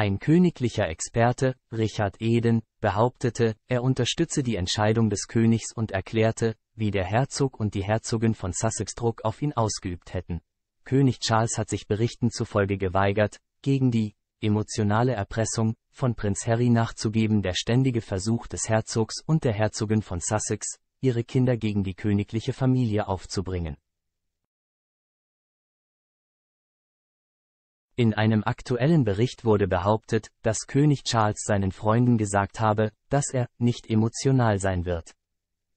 Ein königlicher Experte, Richard Eden, behauptete, er unterstütze die Entscheidung des Königs und erklärte, wie der Herzog und die Herzogin von Sussex Druck auf ihn ausgeübt hätten. König Charles hat sich Berichten zufolge geweigert, gegen die emotionale Erpressung von Prinz Harry nachzugeben. Der ständige Versuch des Herzogs und der Herzogin von Sussex, ihre Kinder gegen die königliche Familie aufzubringen. In einem aktuellen Bericht wurde behauptet, dass König Charles seinen Freunden gesagt habe, dass er nicht emotional sein wird.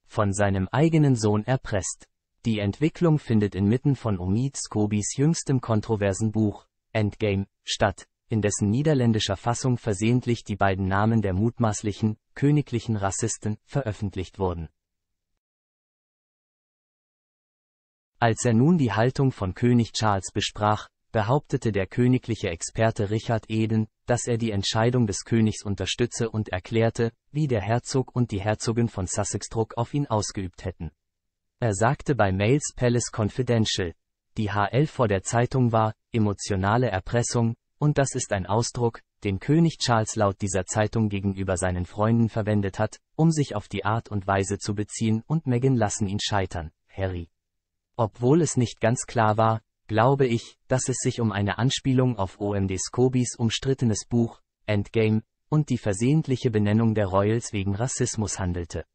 Von seinem eigenen Sohn erpresst. Die Entwicklung findet inmitten von Omid Scobys jüngstem kontroversen Buch Endgame statt, in dessen niederländischer Fassung versehentlich die beiden Namen der mutmaßlichen königlichen Rassisten veröffentlicht wurden. Als er nun die Haltung von König Charles besprach, behauptete der königliche Experte Richard Eden, dass er die Entscheidung des Königs unterstütze und erklärte, wie der Herzog und die Herzogin von Sussex Druck auf ihn ausgeübt hätten. Er sagte bei Mails Palace Confidential, die HL vor der Zeitung war, emotionale Erpressung, und das ist ein Ausdruck, den König Charles laut dieser Zeitung gegenüber seinen Freunden verwendet hat, um sich auf die Art und Weise zu beziehen und Meghan lassen ihn scheitern, Harry. Obwohl es nicht ganz klar war, glaube ich, dass es sich um eine Anspielung auf OMD Scobys umstrittenes Buch, Endgame, und die versehentliche Benennung der Royals wegen Rassismus handelte.